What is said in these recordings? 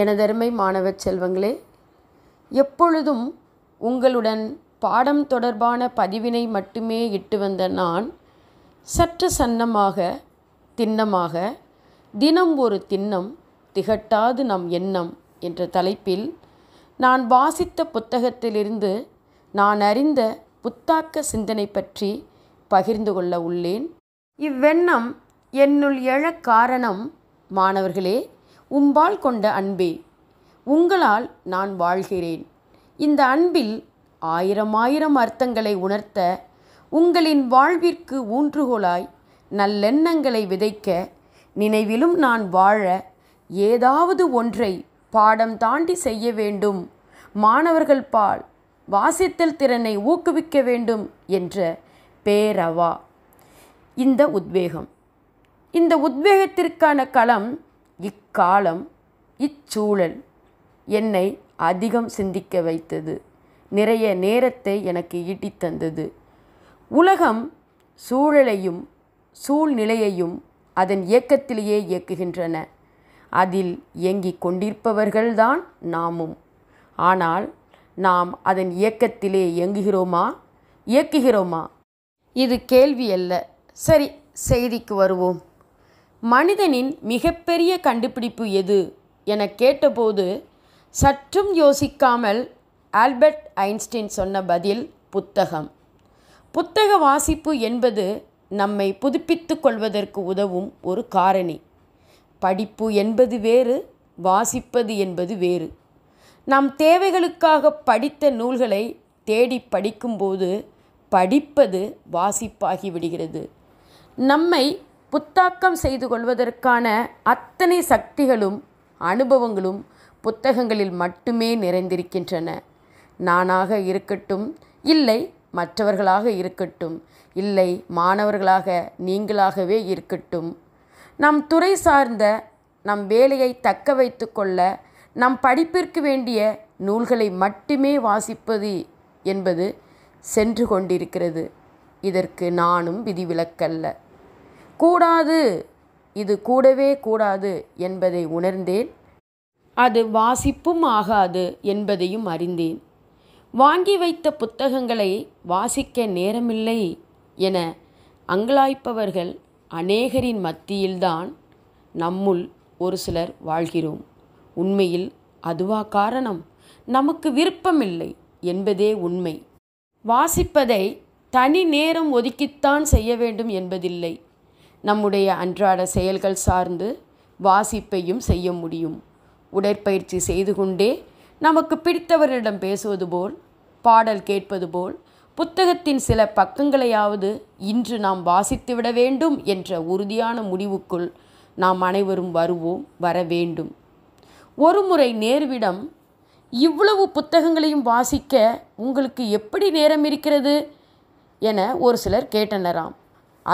எனதருமை மாணவ செல்வங்களே எப்பொழுதும் உங்களுடன் பாடம் தொடர்பான பதிவினை மட்டுமே இட்டு வந்த நான் சற்று சன்னமாக திண்ணமாக தினம் ஒரு திண்ணம் திகட்டாது நம் எண்ணம் என்ற தலைப்பில் நான் வாசித்த புத்தகத்திலிருந்து நான் அறிந்த புத்தாக்க சிந்தனை பற்றி பகிர்ந்து கொள்ள உள்ளேன் இவ்வெண்ணம் என்னுள் எழ காரணம் மாணவர்களே உம்பால் கொண்ட அன்பே உங்களால் நான் வாழ்கிறேன் இந்த அன்பில் ஆயிரம் ஆயிரம் அர்த்தங்களை உணர்த்த உங்களின் வாழ்விற்கு ஊன்றுகோலாய் நல்லெண்ணங்களை விதைக்க நினைவிலும் நான் வாழ ஏதாவது ஒன்றை பாடம் தாண்டி செய்ய வேண்டும் மாணவர்கள் பால் வாசித்தல் திறனை ஊக்குவிக்க வேண்டும் என்ற பேரவா இந்த உத்வேகம் இந்த உத்வேகத்திற்கான களம் இக்காலம் இச்சூழல் என்னை அதிகம் சிந்திக்க வைத்தது நிறைய நேரத்தை எனக்கு ஈட்டித் தந்தது உலகம் சூழலையும் சூழ்நிலையையும் அதன் இயக்கத்திலேயே இயக்குகின்றன அதில் இயங்கிக் கொண்டிருப்பவர்கள்தான் நாமும் ஆனால் நாம் அதன் இயக்கத்திலே இயங்குகிறோமா இயக்குகிறோமா இது கேள்வி அல்ல சரி செய்திக்கு வருவோம் மனிதனின் மிகப்பெரிய கண்டுபிடிப்பு எது என கேட்டபோது சற்றும் யோசிக்காமல் ஆல்பர்ட் ஐன்ஸ்டீன் சொன்ன பதில் புத்தகம் புத்தக வாசிப்பு என்பது நம்மை புதுப்பித்து கொள்வதற்கு உதவும் ஒரு காரணி படிப்பு என்பது வேறு வாசிப்பது என்பது வேறு நம் தேவைகளுக்காக படித்த நூல்களை தேடி படிக்கும்போது படிப்பது வாசிப்பாகிவிடுகிறது நம்மை புத்தாக்கம் செய்து கொள்வதற்கான அத்தனை சக்திகளும் அனுபவங்களும் புத்தகங்களில் மட்டுமே நிறைந்திருக்கின்றன நானாக இருக்கட்டும் இல்லை மற்றவர்களாக இருக்கட்டும் இல்லை மாணவர்களாக நீங்களாகவே இருக்கட்டும் நம் துறை சார்ந்த நம் வேலையை தக்க வைத்து கொள்ள நம் படிப்பிற்கு வேண்டிய நூல்களை மட்டுமே வாசிப்பது என்பது சென்று கொண்டிருக்கிறது இதற்கு நானும் விதிவிலக்கல்ல கூடாது இது கூடவே கூடாது என்பதை உணர்ந்தேன் அது வாசிப்பும் ஆகாது என்பதையும் அறிந்தேன் வாங்கி வைத்த புத்தகங்களை வாசிக்க நேரமில்லை என அங்கலாய்ப்பவர்கள் அநேகரின் மத்தியில்தான் நம்முள் ஒரு சிலர் வாழ்கிறோம் உண்மையில் அதுவா காரணம் நமக்கு விருப்பமில்லை என்பதே உண்மை வாசிப்பதை தனி நேரம் ஒதுக்கித்தான் செய்ய வேண்டும் என்பதில்லை நம்முடைய அன்றாட செயல்கள் சார்ந்து வாசிப்பையும் செய்ய முடியும் உடற்பயிற்சி செய்து கொண்டே நமக்கு பிடித்தவரிடம் பேசுவது போல் பாடல் கேட்பது போல் புத்தகத்தின் சில பக்கங்களையாவது இன்று நாம் வாசித்துவிட வேண்டும் என்ற உறுதியான முடிவுக்குள் நாம் அனைவரும் வருவோம் வர வேண்டும் ஒருமுறை நேர்விடம் இவ்வளவு புத்தகங்களையும் வாசிக்க உங்களுக்கு எப்படி நேரம் இருக்கிறது என ஒரு சிலர் கேட்டனராம்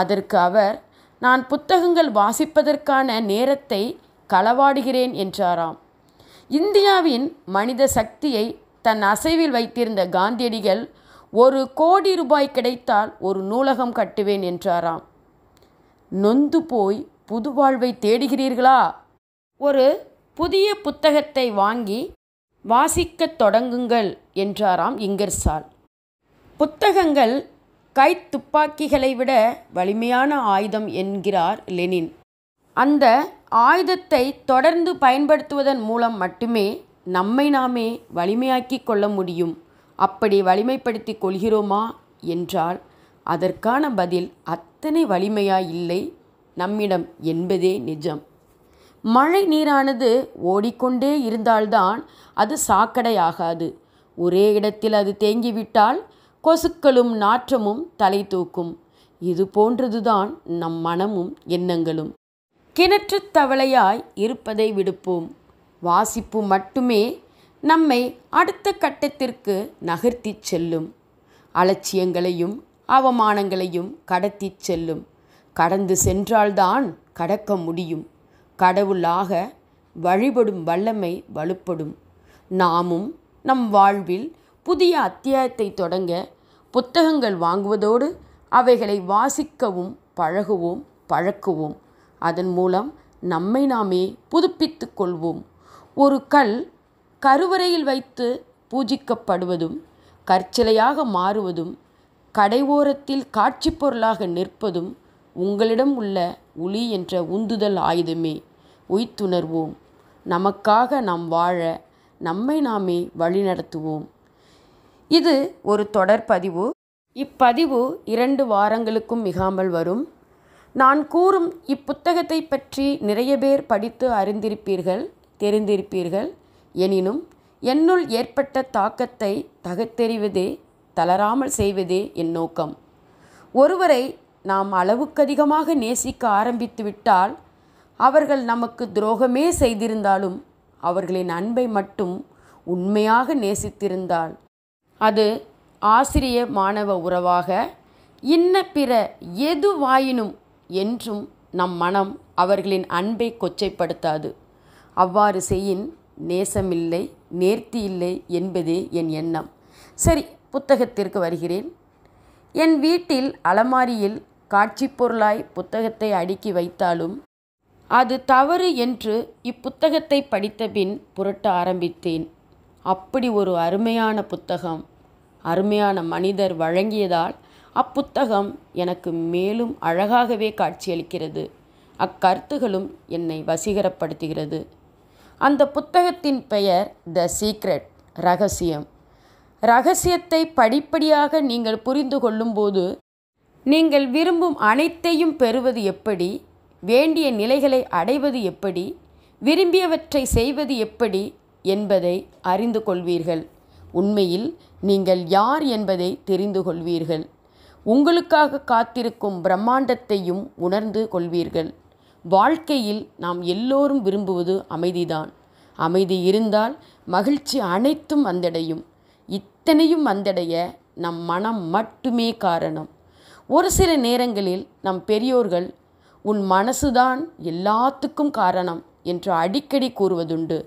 அதற்கு அவர் நான் புத்தகங்கள் வாசிப்பதற்கான நேரத்தை களவாடுகிறேன் என்றாராம் இந்தியாவின் மனித சக்தியை தன் அசைவில் வைத்திருந்த காந்தியடிகள் ஒரு கோடி ரூபாய் கிடைத்தால் ஒரு நூலகம் கட்டுவேன் என்றாராம் நொந்து போய் புது வாழ்வை தேடுகிறீர்களா ஒரு புதிய புத்தகத்தை வாங்கி வாசிக்கத் தொடங்குங்கள் என்றாராம் இங்கர்சால் புத்தகங்கள் துப்பாக்கிகளை விட வலிமையான ஆயுதம் என்கிறார் லெனின் அந்த ஆயுதத்தை தொடர்ந்து பயன்படுத்துவதன் மூலம் மட்டுமே நம்மை நாமே வலிமையாக்கி கொள்ள முடியும் அப்படி வலிமைப்படுத்தி கொள்கிறோமா என்றால் அதற்கான பதில் அத்தனை வலிமையா இல்லை நம்மிடம் என்பதே நிஜம் மழை நீரானது ஓடிக்கொண்டே இருந்தால்தான் அது சாக்கடையாகாது ஒரே இடத்தில் அது தேங்கிவிட்டால் கொசுக்களும் நாற்றமும் தலை தூக்கும் இது போன்றதுதான் நம் மனமும் எண்ணங்களும் கிணற்று தவளையாய் இருப்பதை விடுப்போம் வாசிப்பு மட்டுமே நம்மை அடுத்த கட்டத்திற்கு நகர்த்தி செல்லும் அலட்சியங்களையும் அவமானங்களையும் கடத்தி செல்லும் கடந்து சென்றால்தான் கடக்க முடியும் கடவுளாக வழிபடும் வல்லமை வலுப்படும் நாமும் நம் வாழ்வில் புதிய அத்தியாயத்தை தொடங்க புத்தகங்கள் வாங்குவதோடு அவைகளை வாசிக்கவும் பழகுவோம் பழக்குவோம் அதன் மூலம் நம்மை நாமே புதுப்பித்து கொள்வோம் ஒரு கல் கருவறையில் வைத்து பூஜிக்கப்படுவதும் கற்சிலையாக மாறுவதும் கடைவோரத்தில் காட்சி பொருளாக நிற்பதும் உங்களிடம் உள்ள ஒளி என்ற உந்துதல் ஆயுதமே உய்த்துணர்வோம் நமக்காக நாம் வாழ நம்மை நாமே வழிநடத்துவோம் இது ஒரு தொடர் பதிவு இப்பதிவு இரண்டு வாரங்களுக்கும் மிகாமல் வரும் நான் கூறும் இப்புத்தகத்தை பற்றி நிறைய பேர் படித்து அறிந்திருப்பீர்கள் தெரிந்திருப்பீர்கள் எனினும் என்னுள் ஏற்பட்ட தாக்கத்தை தகத்தெறிவதே தளராமல் செய்வதே என் நோக்கம் ஒருவரை நாம் அளவுக்கதிகமாக நேசிக்க ஆரம்பித்துவிட்டால் அவர்கள் நமக்கு துரோகமே செய்திருந்தாலும் அவர்களின் அன்பை மட்டும் உண்மையாக நேசித்திருந்தால் அது ஆசிரிய மாணவ உறவாக இன்ன பிற எதுவாயினும் என்றும் நம் மனம் அவர்களின் அன்பை கொச்சைப்படுத்தாது அவ்வாறு செய்யின் நேசமில்லை நேர்த்தி இல்லை என்பதே என் எண்ணம் சரி புத்தகத்திற்கு வருகிறேன் என் வீட்டில் அலமாரியில் காட்சி பொருளாய் புத்தகத்தை அடுக்கி வைத்தாலும் அது தவறு என்று இப்புத்தகத்தை படித்த பின் புரட்ட ஆரம்பித்தேன் அப்படி ஒரு அருமையான புத்தகம் அருமையான மனிதர் வழங்கியதால் அப்புத்தகம் எனக்கு மேலும் அழகாகவே காட்சியளிக்கிறது அக்கருத்துகளும் என்னை வசீகரப்படுத்துகிறது அந்த புத்தகத்தின் பெயர் த சீக்ரெட் ரகசியம் ரகசியத்தை படிப்படியாக நீங்கள் புரிந்து கொள்ளும்போது நீங்கள் விரும்பும் அனைத்தையும் பெறுவது எப்படி வேண்டிய நிலைகளை அடைவது எப்படி விரும்பியவற்றை செய்வது எப்படி என்பதை அறிந்து கொள்வீர்கள் உண்மையில் நீங்கள் யார் என்பதை தெரிந்து கொள்வீர்கள் உங்களுக்காக காத்திருக்கும் பிரம்மாண்டத்தையும் உணர்ந்து கொள்வீர்கள் வாழ்க்கையில் நாம் எல்லோரும் விரும்புவது அமைதிதான் அமைதி இருந்தால் மகிழ்ச்சி அனைத்தும் வந்தடையும் இத்தனையும் வந்தடைய நம் மனம் மட்டுமே காரணம் ஒரு சில நேரங்களில் நம் பெரியோர்கள் உன் மனசுதான் எல்லாத்துக்கும் காரணம் என்று அடிக்கடி கூறுவதுண்டு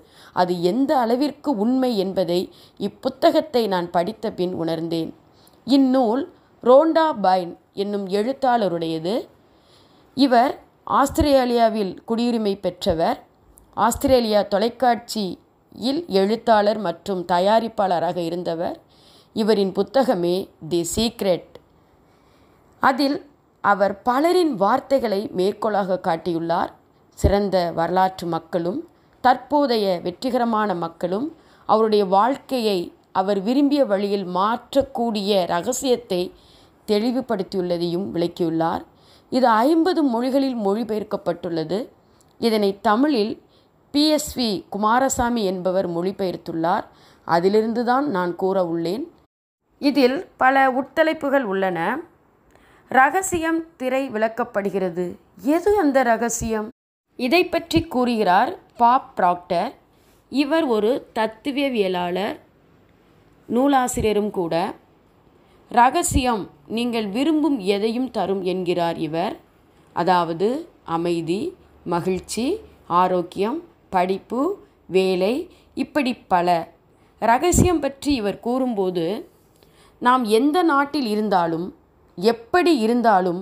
அது எந்த அளவிற்கு உண்மை என்பதை இப்புத்தகத்தை நான் படித்த பின் உணர்ந்தேன் இந்நூல் ரோண்டா பைன் என்னும் எழுத்தாளருடையது இவர் ஆஸ்திரேலியாவில் குடியுரிமை பெற்றவர் ஆஸ்திரேலியா தொலைக்காட்சியில் எழுத்தாளர் மற்றும் தயாரிப்பாளராக இருந்தவர் இவரின் புத்தகமே தி சீக்ரெட் அதில் அவர் பலரின் வார்த்தைகளை மேற்கோளாக காட்டியுள்ளார் சிறந்த வரலாற்று மக்களும் தற்போதைய வெற்றிகரமான மக்களும் அவருடைய வாழ்க்கையை அவர் விரும்பிய வழியில் மாற்றக்கூடிய ரகசியத்தை தெளிவுபடுத்தியுள்ளதையும் விளக்கியுள்ளார் இது ஐம்பது மொழிகளில் மொழிபெயர்க்கப்பட்டுள்ளது இதனை தமிழில் பிஎஸ்வி குமாரசாமி என்பவர் மொழிபெயர்த்துள்ளார் அதிலிருந்து தான் நான் கூற உள்ளேன் இதில் பல உட்தலைப்புகள் உள்ளன ரகசியம் திரை விளக்கப்படுகிறது எது அந்த ரகசியம் இதை பற்றி கூறுகிறார் பாப் ப்ராக்டர் இவர் ஒரு தத்துவவியலாளர் நூலாசிரியரும் கூட ரகசியம் நீங்கள் விரும்பும் எதையும் தரும் என்கிறார் இவர் அதாவது அமைதி மகிழ்ச்சி ஆரோக்கியம் படிப்பு வேலை இப்படி பல ரகசியம் பற்றி இவர் கூறும்போது நாம் எந்த நாட்டில் இருந்தாலும் எப்படி இருந்தாலும்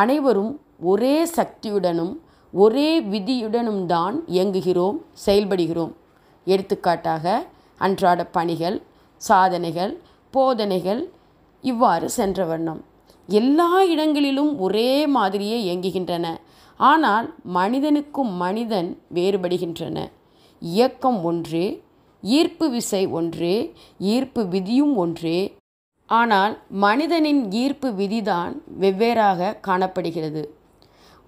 அனைவரும் ஒரே சக்தியுடனும் ஒரே விதியுடனும் தான் இயங்குகிறோம் செயல்படுகிறோம் எடுத்துக்காட்டாக அன்றாட பணிகள் சாதனைகள் போதனைகள் இவ்வாறு சென்ற வண்ணம் எல்லா இடங்களிலும் ஒரே மாதிரியே இயங்குகின்றன ஆனால் மனிதனுக்கும் மனிதன் வேறுபடுகின்றன இயக்கம் ஒன்று ஈர்ப்பு விசை ஒன்று ஈர்ப்பு விதியும் ஒன்று ஆனால் மனிதனின் ஈர்ப்பு விதிதான் வெவ்வேறாக காணப்படுகிறது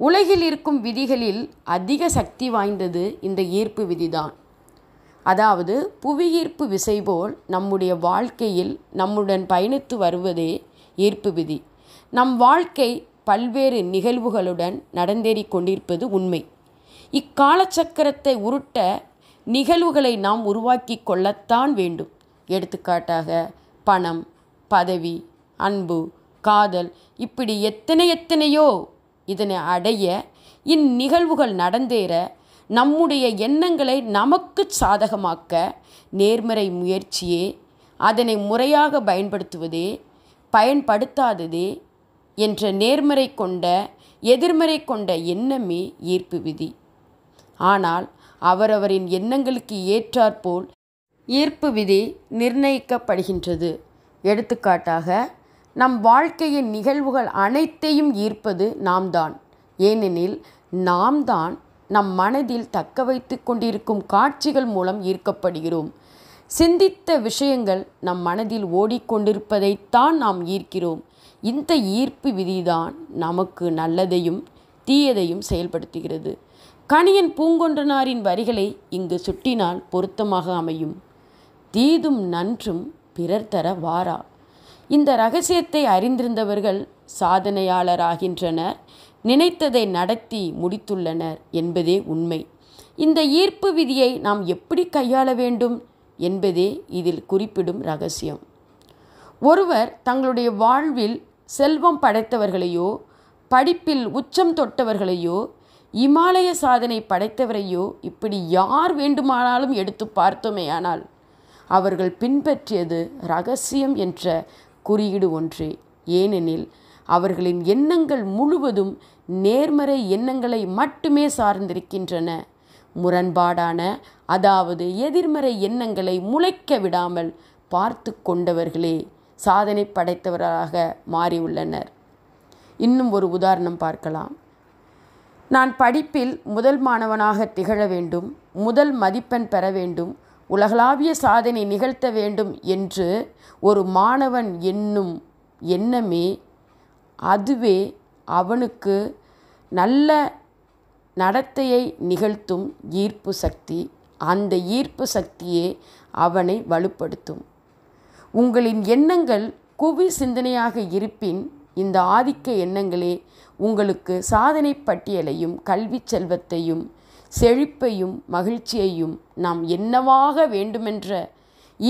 உலகில் இருக்கும் விதிகளில் அதிக சக்தி வாய்ந்தது இந்த ஈர்ப்பு விதிதான் அதாவது புவியீர்ப்பு விசை போல் நம்முடைய வாழ்க்கையில் நம்முடன் பயணித்து வருவதே ஈர்ப்பு விதி நம் வாழ்க்கை பல்வேறு நிகழ்வுகளுடன் நடந்தேறி கொண்டிருப்பது உண்மை இக்கால சக்கரத்தை உருட்ட நிகழ்வுகளை நாம் உருவாக்கி கொள்ளத்தான் வேண்டும் எடுத்துக்காட்டாக பணம் பதவி அன்பு காதல் இப்படி எத்தனை எத்தனையோ இதனை அடைய இந்நிகழ்வுகள் நடந்தேற நம்முடைய எண்ணங்களை நமக்கு சாதகமாக்க நேர்மறை முயற்சியே அதனை முறையாக பயன்படுத்துவதே பயன்படுத்தாததே என்ற நேர்மறை கொண்ட எதிர்மறை கொண்ட எண்ணமே ஈர்ப்பு விதி ஆனால் அவரவரின் எண்ணங்களுக்கு ஏற்றாற்போல் ஈர்ப்பு விதி நிர்ணயிக்கப்படுகின்றது எடுத்துக்காட்டாக நம் வாழ்க்கையின் நிகழ்வுகள் அனைத்தையும் ஈர்ப்பது நாம் தான் ஏனெனில் நாம் தான் நம் மனதில் தக்க வைத்து கொண்டிருக்கும் காட்சிகள் மூலம் ஈர்க்கப்படுகிறோம் சிந்தித்த விஷயங்கள் நம் மனதில் ஓடிக்கொண்டிருப்பதைத்தான் நாம் ஈர்க்கிறோம் இந்த ஈர்ப்பு விதிதான் நமக்கு நல்லதையும் தீயதையும் செயல்படுத்துகிறது கணியன் பூங்கொன்றனாரின் வரிகளை இங்கு சுட்டினால் பொருத்தமாக அமையும் தீதும் நன்றும் பிறர் தர வாரா இந்த ரகசியத்தை அறிந்திருந்தவர்கள் சாதனையாளராகின்றனர் நினைத்ததை நடத்தி முடித்துள்ளனர் என்பதே உண்மை இந்த ஈர்ப்பு விதியை நாம் எப்படி கையாள வேண்டும் என்பதே இதில் குறிப்பிடும் ரகசியம் ஒருவர் தங்களுடைய வாழ்வில் செல்வம் படைத்தவர்களையோ படிப்பில் உச்சம் தொட்டவர்களையோ இமாலய சாதனை படைத்தவரையோ இப்படி யார் வேண்டுமானாலும் எடுத்து பார்த்தோமேயானால் அவர்கள் பின்பற்றியது ரகசியம் என்ற குறியீடு ஒன்றே ஏனெனில் அவர்களின் எண்ணங்கள் முழுவதும் நேர்மறை எண்ணங்களை மட்டுமே சார்ந்திருக்கின்றன முரண்பாடான அதாவது எதிர்மறை எண்ணங்களை முளைக்க விடாமல் பார்த்து கொண்டவர்களே சாதனை படைத்தவராக மாறியுள்ளனர் இன்னும் ஒரு உதாரணம் பார்க்கலாம் நான் படிப்பில் முதல் மாணவனாக திகழ வேண்டும் முதல் மதிப்பெண் பெற வேண்டும் உலகளாவிய சாதனை நிகழ்த்த வேண்டும் என்று ஒரு மாணவன் என்னும் எண்ணமே அதுவே அவனுக்கு நல்ல நடத்தையை நிகழ்த்தும் ஈர்ப்பு சக்தி அந்த ஈர்ப்பு சக்தியே அவனை வலுப்படுத்தும் உங்களின் எண்ணங்கள் குவி சிந்தனையாக இருப்பின் இந்த ஆதிக்க எண்ணங்களே உங்களுக்கு சாதனை பட்டியலையும் கல்வி செல்வத்தையும் செழிப்பையும் மகிழ்ச்சியையும் நாம் என்னவாக வேண்டுமென்ற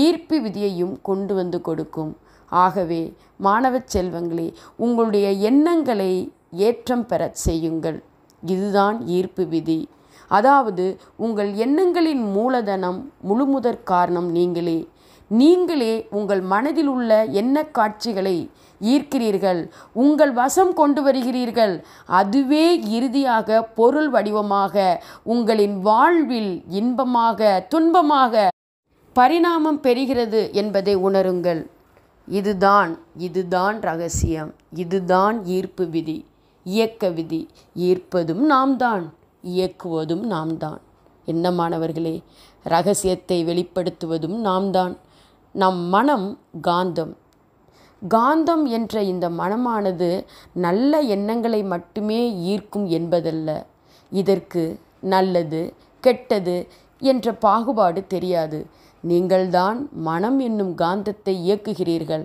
ஈர்ப்பு விதியையும் கொண்டு வந்து கொடுக்கும் ஆகவே மாணவ செல்வங்களே உங்களுடைய எண்ணங்களை ஏற்றம் பெறச் செய்யுங்கள் இதுதான் ஈர்ப்பு விதி அதாவது உங்கள் எண்ணங்களின் மூலதனம் முழுமுதற் காரணம் நீங்களே நீங்களே உங்கள் மனதில் உள்ள எண்ண காட்சிகளை ஈர்க்கிறீர்கள் உங்கள் வசம் கொண்டு வருகிறீர்கள் அதுவே இறுதியாக பொருள் வடிவமாக உங்களின் வாழ்வில் இன்பமாக துன்பமாக பரிணாமம் பெறுகிறது என்பதை உணருங்கள் இதுதான் இதுதான் ரகசியம் இதுதான் ஈர்ப்பு விதி இயக்க விதி ஈர்ப்பதும் நாம் தான் இயக்குவதும் நாம் தான் என்ன மாணவர்களே ரகசியத்தை வெளிப்படுத்துவதும் நாம் தான் நம் மனம் காந்தம் காந்தம் என்ற இந்த மனமானது நல்ல எண்ணங்களை மட்டுமே ஈர்க்கும் என்பதல்ல இதற்கு நல்லது கெட்டது என்ற பாகுபாடு தெரியாது நீங்கள்தான் மனம் என்னும் காந்தத்தை இயக்குகிறீர்கள்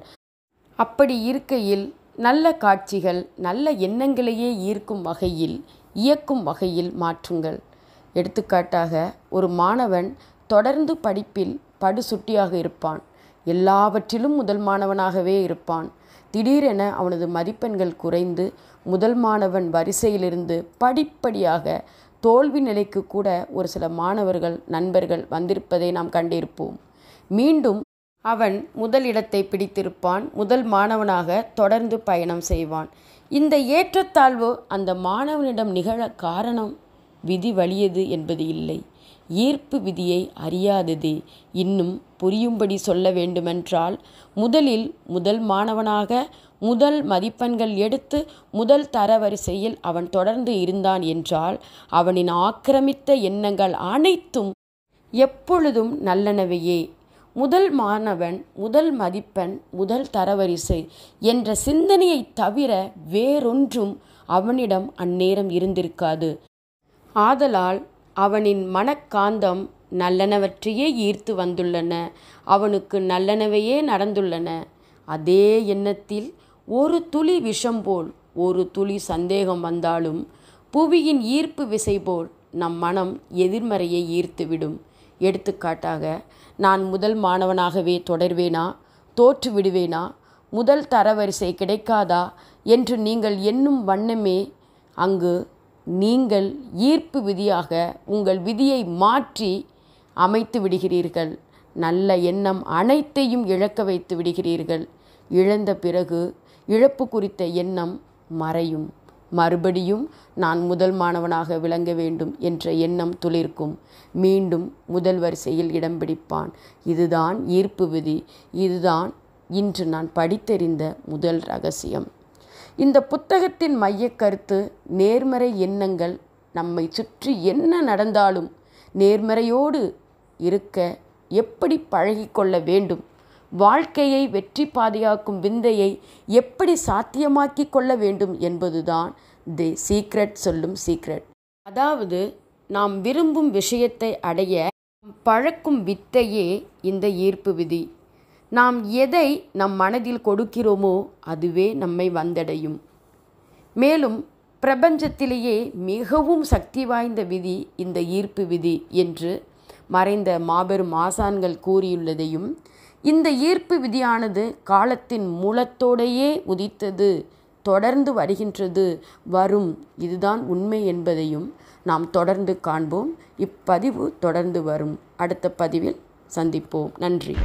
அப்படி இருக்கையில் நல்ல காட்சிகள் நல்ல எண்ணங்களையே ஈர்க்கும் வகையில் இயக்கும் வகையில் மாற்றுங்கள் எடுத்துக்காட்டாக ஒரு மாணவன் தொடர்ந்து படிப்பில் படு சுட்டியாக இருப்பான் எல்லாவற்றிலும் முதல் மாணவனாகவே இருப்பான் திடீரென அவனது மதிப்பெண்கள் குறைந்து முதல் மாணவன் வரிசையிலிருந்து படிப்படியாக தோல்வி நிலைக்கு கூட ஒரு சில மாணவர்கள் நண்பர்கள் வந்திருப்பதை நாம் கண்டிருப்போம் மீண்டும் அவன் முதல் இடத்தை பிடித்திருப்பான் முதல் மாணவனாக தொடர்ந்து பயணம் செய்வான் இந்த ஏற்றத்தாழ்வு அந்த மாணவனிடம் நிகழ காரணம் விதி வழியது என்பது இல்லை ஈர்ப்பு விதியை அறியாதது இன்னும் புரியும்படி சொல்ல வேண்டுமென்றால் முதலில் முதல் மாணவனாக முதல் மதிப்பெண்கள் எடுத்து முதல் தரவரிசையில் அவன் தொடர்ந்து இருந்தான் என்றால் அவனின் ஆக்கிரமித்த எண்ணங்கள் அனைத்தும் எப்பொழுதும் நல்லனவையே முதல் மாணவன் முதல் மதிப்பெண் முதல் தரவரிசை என்ற சிந்தனையை தவிர வேறொன்றும் அவனிடம் அந்நேரம் இருந்திருக்காது ஆதலால் அவனின் மனக்காந்தம் நல்லனவற்றையே ஈர்த்து வந்துள்ளன அவனுக்கு நல்லனவையே நடந்துள்ளன அதே எண்ணத்தில் ஒரு துளி விஷம் போல் ஒரு துளி சந்தேகம் வந்தாலும் புவியின் ஈர்ப்பு விசை போல் நம் மனம் எதிர்மறையை ஈர்த்துவிடும் எடுத்துக்காட்டாக நான் முதல் மாணவனாகவே தொடர்வேனா தோற்று விடுவேனா முதல் தரவரிசை கிடைக்காதா என்று நீங்கள் எண்ணும் வண்ணமே அங்கு நீங்கள் ஈர்ப்பு விதியாக உங்கள் விதியை மாற்றி அமைத்து விடுகிறீர்கள் நல்ல எண்ணம் அனைத்தையும் இழக்க வைத்து விடுகிறீர்கள் இழந்த பிறகு இழப்பு குறித்த எண்ணம் மறையும் மறுபடியும் நான் முதல் மாணவனாக விளங்க வேண்டும் என்ற எண்ணம் துளிர்க்கும் மீண்டும் முதல் வரிசையில் இடம் பிடிப்பான் இதுதான் ஈர்ப்பு விதி இதுதான் இன்று நான் படித்தறிந்த முதல் ரகசியம் இந்த புத்தகத்தின் மையக்கருத்து நேர்மறை எண்ணங்கள் நம்மை சுற்றி என்ன நடந்தாலும் நேர்மறையோடு இருக்க எப்படி பழகிக்கொள்ள வேண்டும் வாழ்க்கையை வெற்றி பாதையாக்கும் விந்தையை எப்படி சாத்தியமாக்கி கொள்ள வேண்டும் என்பதுதான் தி சீக்ரெட் சொல்லும் சீக்ரெட் அதாவது நாம் விரும்பும் விஷயத்தை அடைய பழக்கும் வித்தையே இந்த ஈர்ப்பு விதி நாம் எதை நம் மனதில் கொடுக்கிறோமோ அதுவே நம்மை வந்தடையும் மேலும் பிரபஞ்சத்திலேயே மிகவும் சக்தி வாய்ந்த விதி இந்த ஈர்ப்பு விதி என்று மறைந்த மாபெரும் ஆசான்கள் கூறியுள்ளதையும் இந்த ஈர்ப்பு விதியானது காலத்தின் மூலத்தோடையே உதித்தது தொடர்ந்து வருகின்றது வரும் இதுதான் உண்மை என்பதையும் நாம் தொடர்ந்து காண்போம் இப்பதிவு தொடர்ந்து வரும் அடுத்த பதிவில் சந்திப்போம் நன்றி